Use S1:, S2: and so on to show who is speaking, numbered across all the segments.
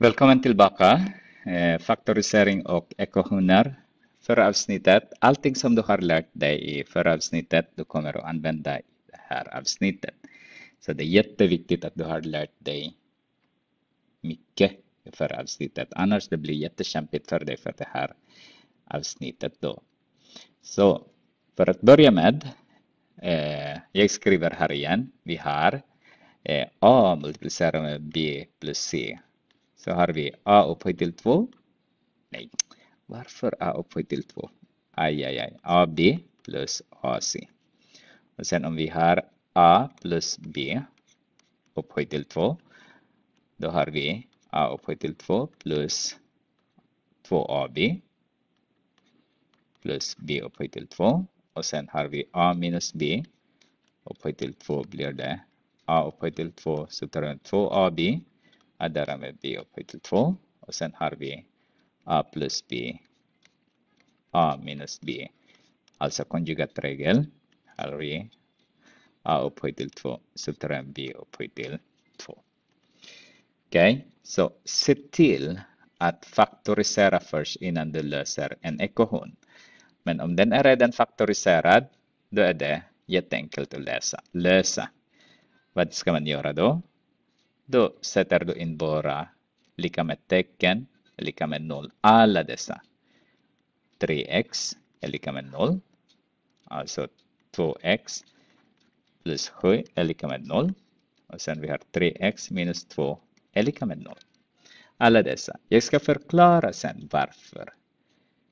S1: Välkommen tillbaka, eh, faktorisering och ekohundar. Förra avsnittet, allting som du har lärt dig i förra avsnittet, du kommer att använda i det här avsnittet. Så det är jätteviktigt att du har lärt dig mycket i förra avsnittet, annars det blir jättekämpigt för dig för det här avsnittet då. Så för att börja med, eh, jag skriver här igen, vi har eh, A multiplicerat med B plus C så har vi a upphöjt till 2. Nej, varför a upphöjt till 2? Aj, aj, aj. AB plus AC. Och sen om vi har a plus b upphöjt till 2, då har vi a upphöjt till 2 plus 2ab plus b upphöjt till 2 och sen har vi a minus b upphöjt till 2 blir det a upphöjt till 2 så tar den 2ab Addera med b upphöjt till 2 och sen har vi a plus b, a minus b. Alltså konjugatregel har vi a upphöjt till 2, Subterrem b upphöjt till 2. Okej, okay? så se till att faktorisera först innan du löser en ekvation. Men om den är redan faktoriserad, då är det jätteenkelt att läsa. lösa. Vad ska man göra då? Då sätter du in bara lika med tecken, lika med noll. Alla dessa. 3x är lika med noll. Alltså 2x plus 7 är lika med noll. Och sen vi har 3x minus 2 är lika med noll. Alla dessa. Jag ska förklara sen varför.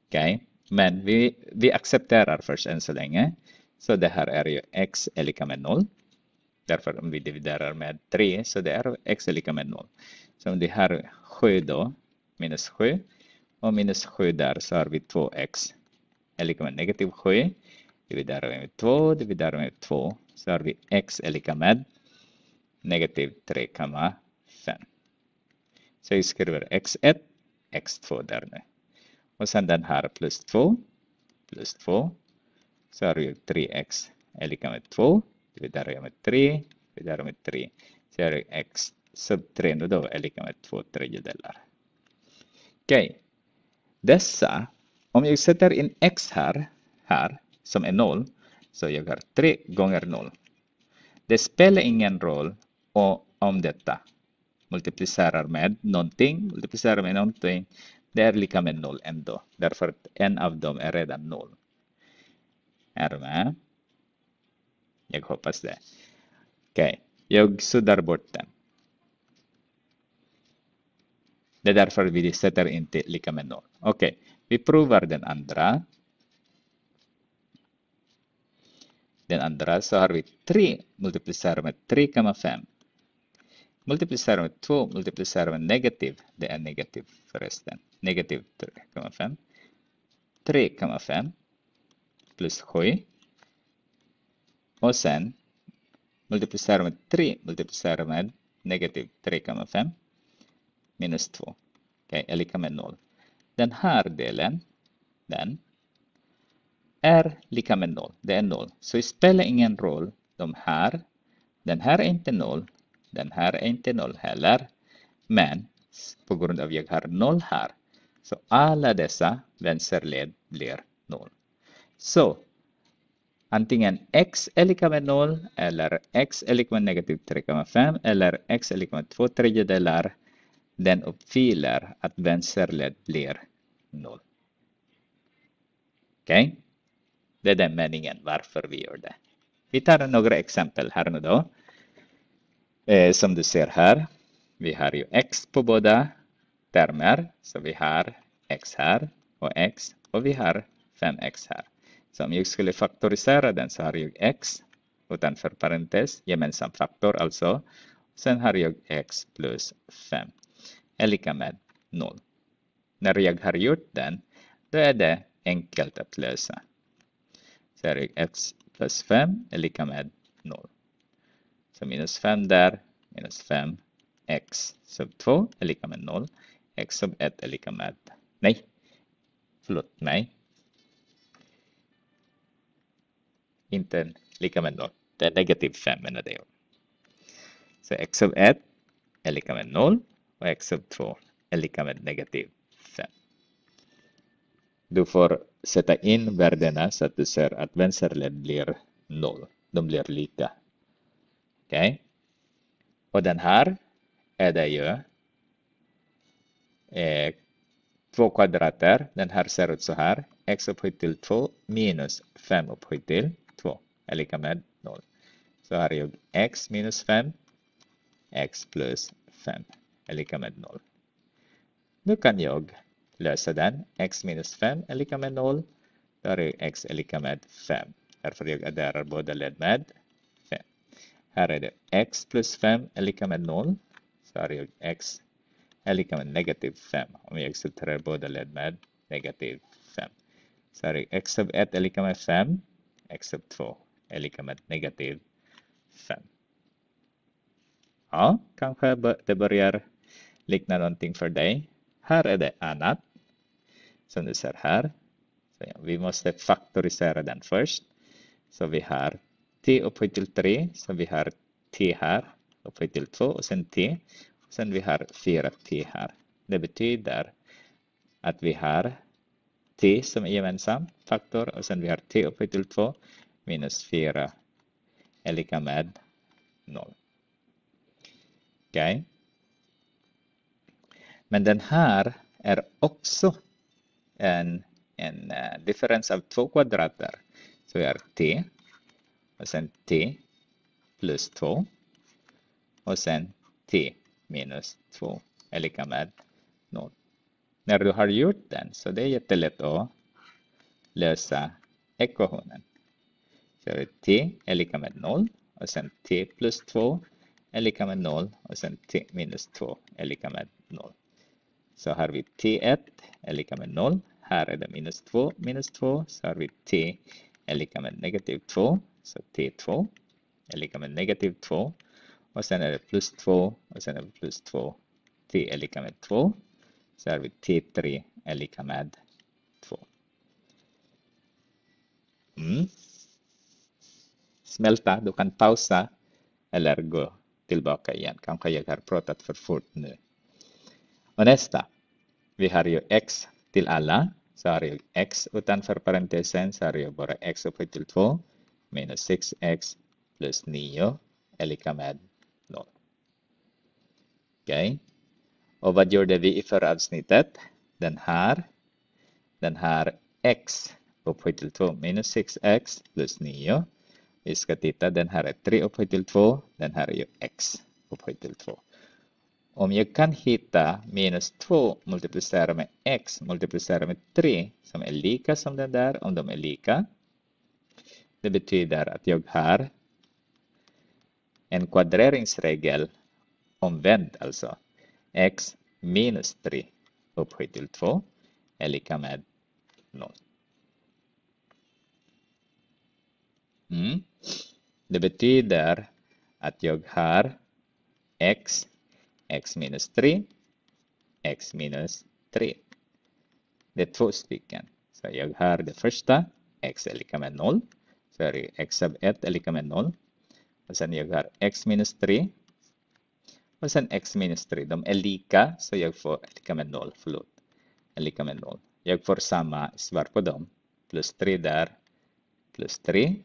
S1: okay? men vi, vi accepterar först än så länge. Så det här är ju x är lika med noll. Därför om vi dividerar med 3 så det är x är lika med 0. Så om det här 7 då, minus 7 och minus 7 där så har vi 2x är lika med negativ 7. Dividerar vi med 2, dividerar vi med 2 så har vi x är lika med negativ 3,5. Så jag skriver x1, x2 där nu. Och sen den här plus 2, plus 2 så har vi 3x är lika med 2. Tridarometri, tridarometri. Så är det x sub 3, då är lika med 2 tredjedelar. Okej. Okay. Dessa, om jag sätter in x här, här, som är 0, så jag har 3 gånger 0. Det spelar ingen roll om detta multiplicerar med någonting, multiplicerar med någonting, det är lika med 0 ändå. Därför att en av dem är redan 0. Är du med? Jag hoppas det. Okej, okay. jag suddar bort den. Det är därför vi sätter inte lika med noll. Okej, okay. vi provar den andra. Den andra så har vi 3 multiplicerar med 3,5. Multiplicerar med 2 multiplicerar med negativ. Det är negativ förresten. Negativ 3,5. 3,5 plus 7 och sen multiplicerar med 3 multiplicerar med negativ 3,5 minus 2. Okej, okay, är lika med 0. Den här delen, den, är lika med 0. Det är 0. Så det spelar ingen roll de här. Den här är inte 0. Den här är inte 0 heller. Men på grund av jag har 0 här. Så alla dessa vänsterled blir 0. Så antingen x är lika med 0 eller x är lika med negativ 3,5 eller x är lika med 2 tredjedelar den uppfyller att vänsterled blir noll. Okej? Okay? Det är den meningen varför vi gör det. Vi tar några exempel här nu då. Eh, som du ser här, vi har ju x på båda termer, så vi har x här och x och vi har 5x här. Så om jag skulle faktorisera den så har jag x utanför parentes, gemensam faktor alltså. Sen har jag x plus 5 är lika med 0. När jag har gjort den, då är det enkelt att lösa. Så har jag x plus 5 är lika med 0. Så minus 5 där, minus 5, x sub 2 är lika med 0, x sub 1 är lika med, nej, förlåt mig, inte lika med noll. Det är negativ 5 menar det. Så x av 1 är lika med noll och x av 2 är lika med negativ 5. Du får sätta in värdena så att du ser att vänster led blir noll. De blir lika. Okej? Okay? Och den här är det ju eh, två kvadrater. Den här ser ut så här. x upphöjt till 2 minus 5 upphöjt till elegament null. So array jag x minus 5, x plus 5, kan null. lösa den, x minus 5, elegament null, array szóval x med 5. Här får jag addera båda med 5. Här är det x plus 5, med null. Så har jag x med negativ 5. Om jag sorterar båda med negativ 5. Så har jag x av 1 med 5, x av 2 är lika med negativ 5. Ja, kanske det börjar likna någonting för dig. Här är det annat. Som du ser här. Så ja, vi måste faktorisera den först. Så vi har t upphöjt till 3, så vi har t här upphöjt till 2 och sen t. Och sen vi har 4t här. Det betyder att vi har t som är gemensam faktor och sen vi har t upphöjt till 2 minus 4 är lika med 0. Okay. Men den här är också en, en uh, differens av två kvadrater. Så vi har t och sen t plus 2 och sen t minus 2 är lika med 0. När du har gjort den, så det är jättelätt att lösa ekvationen är det t är lika med 0 och sen t plus 2 är lika med 0 och sen t minus 2 är lika med 0. Så har vi t1 är lika med 0. Här är det minus 2 minus 2 så har vi t är lika med negativ 2. Så t2 är lika med negativ 2 och sen är det plus 2 och sen är det plus 2. t är lika med 2 så har vi t3 är lika med 2. Mm smälta, du kan pausa eller gå tillbaka igen. Kanske jag har pratat för fort nu. Och nästa. Vi har ju x till alla. Så har jag x utanför parentesen så har jag bara x upphöjt till 2 minus 6x plus 9 är lika med 0. Okej. Okay. Och vad gjorde vi i förra avsnittet? Den här. Den här x upphöjt till 2 minus 6x plus 9 vi ska titta, den här är 3 upphöjt till 2, den här är ju x upphöjt till 2. Om jag kan hitta minus 2 multiplicerat med x multiplicerat med 3 som är lika som den där, om de är lika. Det betyder att jag har en kvadreringsregel omvänd alltså. x minus 3 upphöjt till 2 är lika med 0. Mm. Det betyder att jag har x, x minus 3, x minus 3. Det är två stycken. Så jag har det första, x är lika med 0. Sorry, x sub 1 är lika med 0. Och sen jag har x minus 3. Och sen x minus 3, de är lika, så jag får lika med 0, förlåt. Är lika med 0. Jag får samma svar på dem. Plus 3 där, plus 3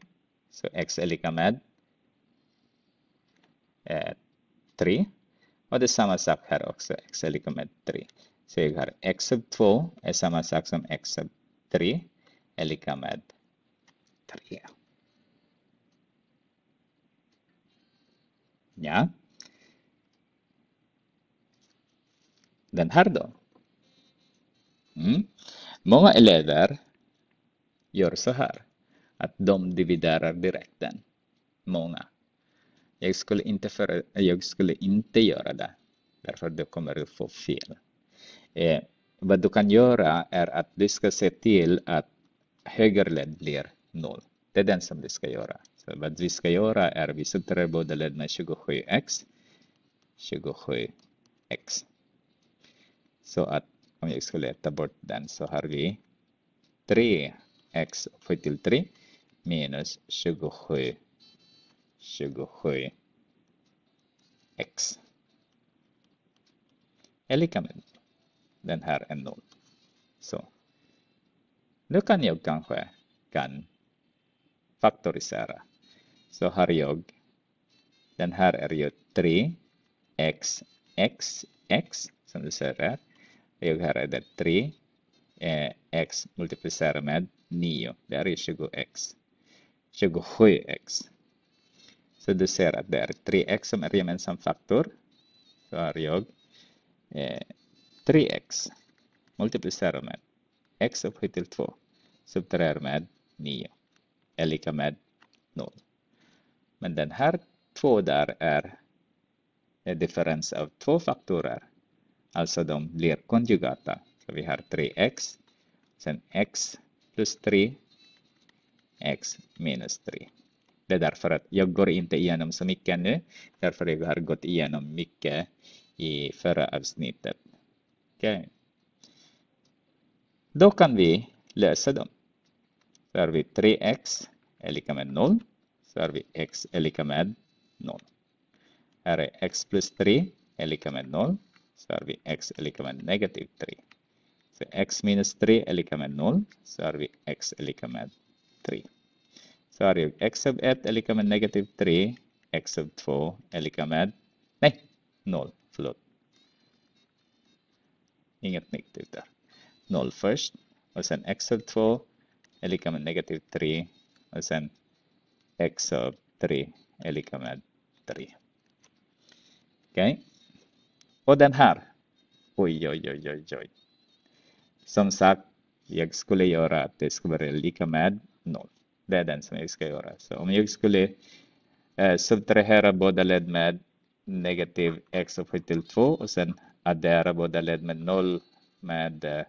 S1: så x är lika med 3. Eh, Och det är samma sak här också, x är lika med 3. Så jag har x sub 2 är samma sak som x sub 3 är lika med 3. Ja. Den här då? Mm. Många elever gör så här att de dividerar direkten. Många. Jag skulle inte, för, jag skulle inte göra det, därför du kommer att få fel. Eh, vad du kan göra är att du ska se till att högerled blir noll. Det är den som du ska göra. Så vad vi ska göra är att vi sätter båda led 27x. 27x. Så att om jag skulle ta bort den så har vi 3x upphöjt till 3 minus 27 27 x är lika med den här är noll. Så nu kan jag kanske kan faktorisera. Så har jag den här är ju 3 x x x som du ser här. Jag har det 3 eh, x multiplicerar med 9. Det är ju 20x. 27x. Så du ser att det är 3x som är gemensam faktor. Så har jag eh, 3x multiplicerar med x upphöjt till 2 subtraherar med 9 är lika med 0. Men den här 2 där är en differens av två faktorer. Alltså de blir konjugata. Så vi har 3x, sen x plus 3 x minus 3. Det är därför att jag går inte igenom så mycket nu, därför att jag har gått igenom mycket i förra avsnittet. Okay. Då kan vi lösa dem. Så har vi 3x är lika med 0. Så har vi x är lika med 0. Här är x plus 3 är lika med 0. Så har vi x är lika med negativ 3. Så x minus 3 är lika med 0. Så har vi x är lika med 3. Så har jag x sub 1 är lika med negativ 3, x sub 2 är lika med, nej, 0, förlåt. Inget negativt där. 0 först och sen x sub 2 är lika med negativ 3 och sen x sub 3 är lika med 3. Okej. Okay. Och den här. Oj, oj, oj, oj, oj. Som sagt, jag skulle göra att det skulle vara lika med 0. Det är den som jag ska göra. Så om jag skulle eh, subtrahera båda led med negativ x upphöjt till 2 och sen addera båda led med 0 med eh,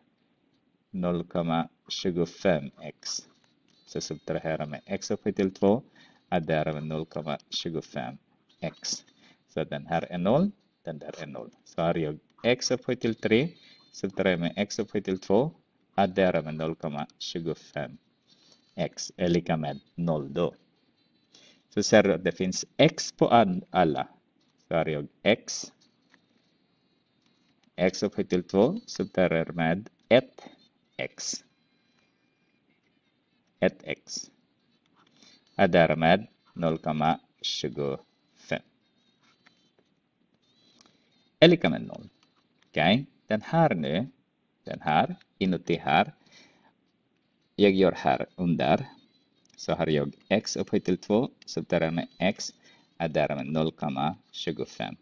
S1: 0,25x. Så subtrahera med x upphöjt till 2, addera med 0,25x. Så den här är 0, den där är 0. Så har jag x upphöjt till 3, subtrahera med x upphöjt till 2, addera med 0,25 x är lika med 0 då. Så ser du att det finns x på alla. Så har jag x. x upphöjt till 2 subterrar med 1x. 1x. Är därmed 0,25. Är lika med 0. Okej, okay. den här nu, den här, inuti här, jag gör här under. Så har jag x upphöjt till 2, subtraherar med x, är därmed 0,25.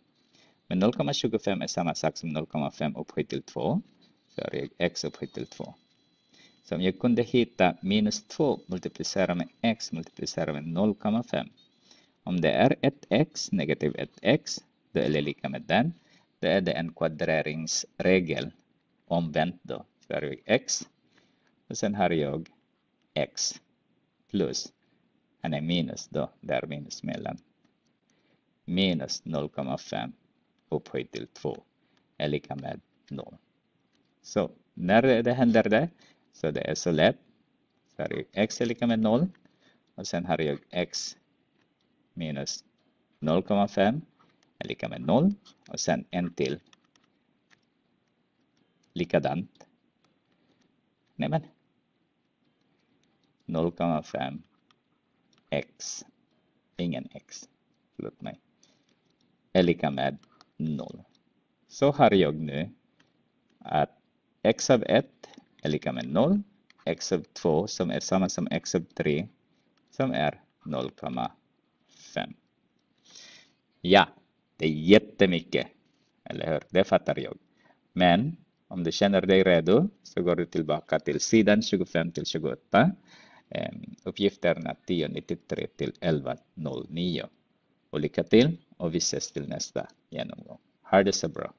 S1: Men 0,25 är samma sak som 0,5 upphöjt till 2. Så har jag x upphöjt till 2. Så om jag kunde hitta minus 2 multiplicerat med x multiplicerat med 0,5. Om det är 1x, negativ 1x, då är det lika med den. Då är det en kvadreringsregel omvänt då. Så har jag x och sen har jag x plus, nej minus då, där minus mellan, minus 0,5 upphöjt till 2 är lika med 0. Så när det händer det, så det är så lätt. Så har jag x är lika med 0 och sen har jag x minus 0,5 är lika med 0 och sen en till likadant. Nej men 0,5 x, ingen x, förlåt mig, är lika med 0. Så har jag nu att x av 1 är lika med 0, x av 2 som är samma som x av 3 som är 0,5. Ja, det är jättemycket, eller hur? Det fattar jag. Men om du känner dig redo så går du tillbaka till sidan 25 till 28 Eh, uppgifterna 10.93 till 11.09. Och lycka till och vi ses till nästa genomgång. Ha det så bra!